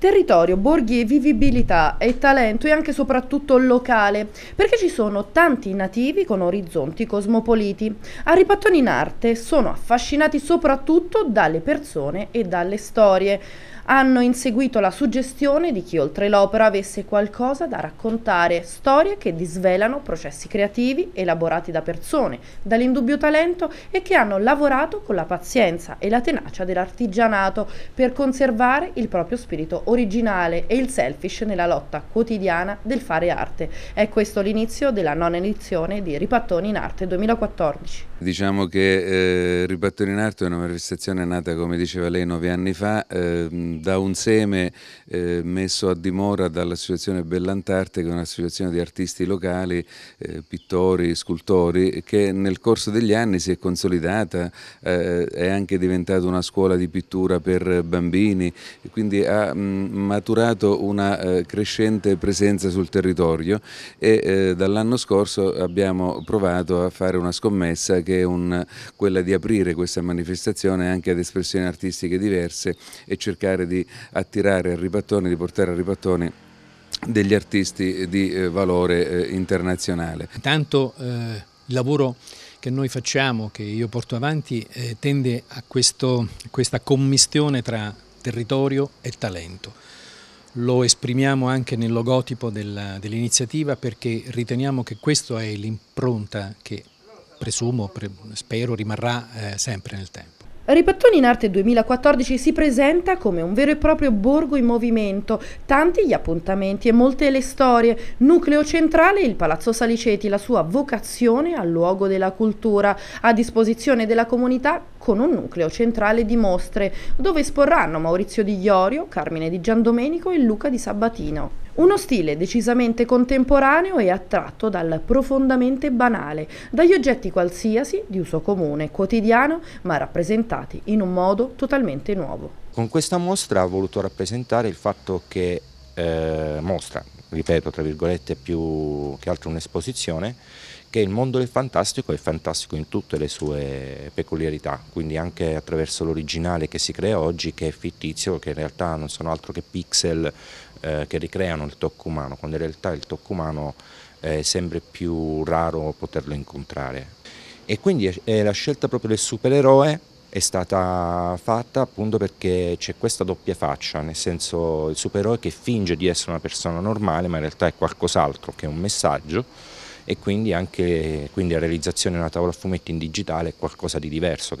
Territorio, borghi e vivibilità e talento e anche soprattutto locale, perché ci sono tanti nativi con orizzonti cosmopoliti. A Ripattoni in arte sono affascinati soprattutto dalle persone e dalle storie. Hanno inseguito la suggestione di chi oltre l'opera avesse qualcosa da raccontare, storie che disvelano processi creativi elaborati da persone, dall'indubbio talento e che hanno lavorato con la pazienza e la tenacia dell'artigianato per conservare il proprio spirito originale e il selfish nella lotta quotidiana del fare arte. È questo l'inizio della nona edizione di Ripattoni in Arte 2014. Diciamo che eh, Ripattoni in Arte è una manifestazione nata, come diceva lei, nove anni fa, eh, da un seme eh, messo a dimora dall'associazione Bellantarte, che è un'associazione di artisti locali, eh, pittori, scultori, che nel corso degli anni si è consolidata, eh, è anche diventata una scuola di pittura per bambini, quindi ha... Mh, mm, maturato una eh, crescente presenza sul territorio e eh, dall'anno scorso abbiamo provato a fare una scommessa che è un, quella di aprire questa manifestazione anche ad espressioni artistiche diverse e cercare di attirare a ripattone, di portare a ripattone degli artisti di eh, valore eh, internazionale. Intanto eh, il lavoro che noi facciamo, che io porto avanti, eh, tende a, questo, a questa commistione tra territorio e talento. Lo esprimiamo anche nel logotipo dell'iniziativa dell perché riteniamo che questa è l'impronta che presumo, pre, spero, rimarrà eh, sempre nel tempo. Ripattoni in Arte 2014 si presenta come un vero e proprio borgo in movimento, tanti gli appuntamenti e molte le storie, nucleo centrale il Palazzo Saliceti, la sua vocazione al luogo della cultura, a disposizione della comunità con un nucleo centrale di mostre, dove esporranno Maurizio di Iorio, Carmine di Giandomenico e Luca di Sabatino. Uno stile decisamente contemporaneo e attratto dal profondamente banale, dagli oggetti qualsiasi di uso comune e quotidiano, ma rappresentati in un modo totalmente nuovo. Con questa mostra ho voluto rappresentare il fatto che eh, mostra, ripeto, tra virgolette, più che altro un'esposizione, che il mondo del fantastico è fantastico in tutte le sue peculiarità, quindi anche attraverso l'originale che si crea oggi, che è fittizio, che in realtà non sono altro che pixel eh, che ricreano il tocco umano, quando in realtà il tocco umano eh, è sempre più raro poterlo incontrare. E quindi è la scelta proprio del supereroe è stata fatta appunto perché c'è questa doppia faccia, nel senso il supereroe che finge di essere una persona normale ma in realtà è qualcos'altro che un messaggio e quindi anche quindi la realizzazione di una tavola a fumetti in digitale è qualcosa di diverso